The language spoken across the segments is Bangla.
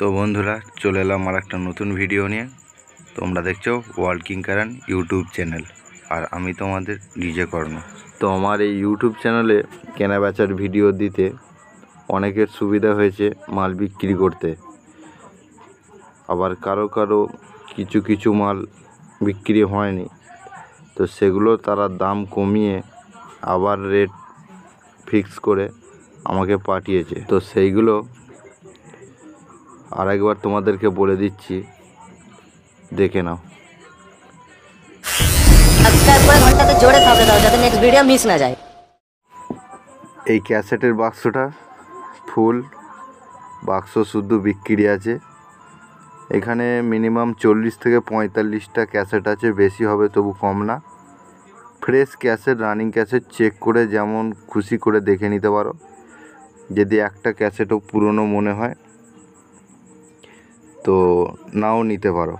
তো বন্ধুরা চলে এলাম আর একটা নতুন ভিডিও নিয়ে তোমরা দেখছো কিং কারান ইউটিউব চ্যানেল আর আমি তোমাদের ডিজে কর্ণ তো আমার এই ইউটিউব চ্যানেলে কেনা বেচার ভিডিও দিতে অনেকের সুবিধা হয়েছে মাল বিক্রি করতে আবার কারো কারো কিছু কিছু মাল বিক্রি হয়নি তো সেগুলো তারা দাম কমিয়ে আবার রেট ফিক্স করে আমাকে পাঠিয়েছে তো সেইগুলো আর একবার তোমাদেরকে বলে দিচ্ছি দেখে নাও এই ক্যাসেটের বাক্সটা ফুল বাক্স শুদ্ধ বিক্রি আছে এখানে মিনিমাম চল্লিশ থেকে পঁয়তাল্লিশটা ক্যাসেট আছে বেশি হবে তবু কম না fresh cassette running cassette check করে যেমন খুশি করে দেখে নিতে পারো যদি একটা ক্যাসেটও পুরনো মনে হয় তো নাও নিতে পারো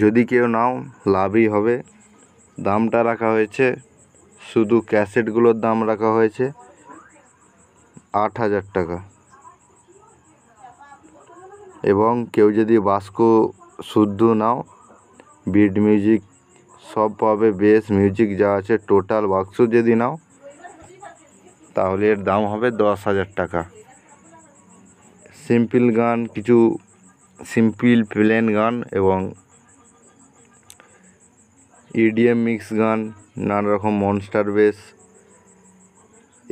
যদি কেউ নাও লাভই হবে দামটা রাখা হয়েছে শুধু ক্যাসেটগুলোর দাম রাখা হয়েছে আট হাজার টাকা এবং কেউ যদি বাস্কো শুদ্ধ নাও বিট মিউজিক সব পাবে বেস মিউজিক যা আছে টোটাল বাক্স যদি নাও তাহলে এর দাম হবে দশ হাজার টাকা সিম্পল গান কিছু সিম্পল প্লেন গান এবং ইডিএম e মিক্স গান নানা রকম মনস্টার বেস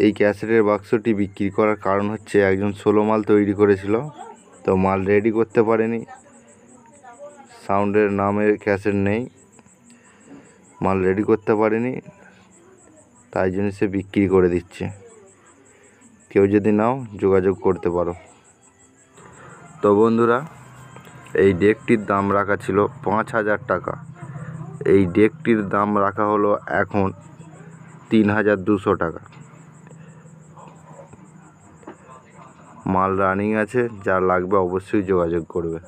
এই ক্যাসেটের বাক্সটি বিক্রি করার কারণ হচ্ছে একজন সোলো মাল তৈরি করেছিল তো মাল রেডি করতে পারেনি সাউন্ডের নামের ক্যাসেট নেই মাল রেডি করতে পারেনি তাই জন্য সে বিক্রি করে দিচ্ছে কেউ যদি নাও যোগাযোগ করতে পারো তো বন্ধুরা এই ডেকটির দাম রাখা ছিল পাঁচ হাজার টাকা এই ডেকটির দাম রাখা হলো এখন তিন হাজার দুশো টাকা মাল রানিং আছে যা লাগবে অবশ্যই যোগাযোগ করবে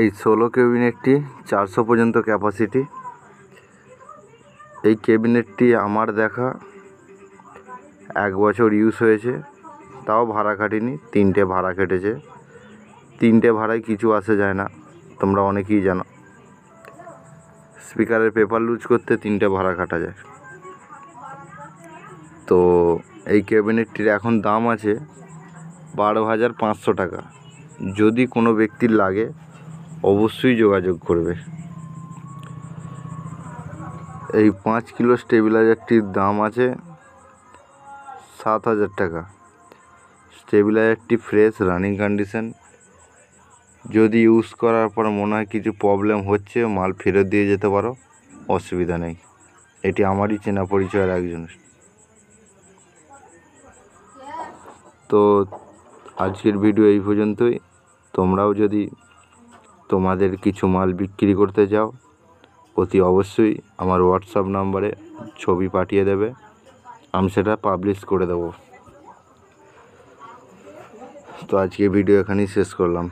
এই ষোলো ক্যাবিনেটটি চারশো পর্যন্ত ক্যাপাসিটি এই ক্যাবিনেটটি আমার দেখা এক বছর ইউজ হয়েছে তাও ভাড়া খাটিনি তিনটে ভাড়া কেটেছে তিনটে ভাড়ায় কিছু আসে যায় না তোমরা অনেকেই জানো স্পিকারের পেপার লুজ করতে তিনটে ভাড়া কাটা যায় তো এই ক্যাবিনেটটির এখন দাম আছে বারো হাজার পাঁচশো টাকা যদি কোনো ব্যক্তির লাগে অবশ্যই যোগাযোগ করবে এই পাঁচ কিলো স্টেবিলাইজারটির দাম আছে সাত হাজার টাকা স্টেবিলাইজারটি ফ্রেশ রানিং কন্ডিশন যদি ইউজ করার পর মনে হয় কিছু প্রবলেম হচ্ছে মাল ফেরত দিয়ে যেতে পারো অসুবিধা নেই এটি আমারই চেনা পরিচয়ের একজন তো আজকের ভিডিও এই পর্যন্তই তোমরাও যদি তোমাদের কিছু মাল বিক্রি করতে চাও অতি অবশ্যই আমার হোয়াটসঅ্যাপ নাম্বারে ছবি পাঠিয়ে দেবে আমি সেটা পাবলিশ করে দেবো তো আজকে ভিডিও এখানেই শেষ করলাম